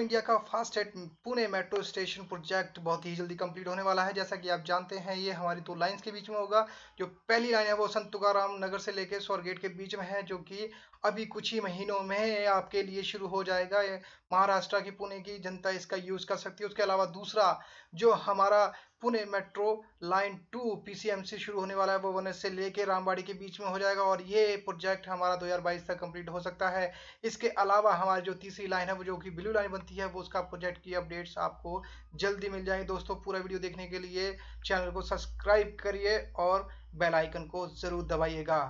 India का fast head Pune metro station project बहुत ही जल्दी कंप्लीट होने वाला है जैसा कि आप जानते हैं ये हमारी दो लाइंस के बीच में होगा जो पहली लाइन है वो संत तुकाराम नगर से लेकर गेट के बीच में है जो कि अभी कुछ ही महीनों में आपके लिए शुरू हो जाएगा महाराष्ट्र की पुणे की जनता इसका यूज़ कर सकती है उसके अलावा दूसरा जो हमारा Pune metro line two PCMC शुरू होने वाला है वो वन से लेके रामबाड़ी के बीच में हो जाएगा और ये प्रोजेक्ट हमारा 2022 तक कंप्लीट हो सकता है इसके अलावा हमारी जो तीसरी लाइन है वो जो कि ब्लू लाइन बनती है वो उसका प्रोजेक्ट की अपडेट्स आपको जल्दी मिल जाएंगे दोस्तों पूरा वीडियो देखने के लिए चैनल को सब्सक्राइब करिए और बेलाइकन को ज़रूर दबाइएगा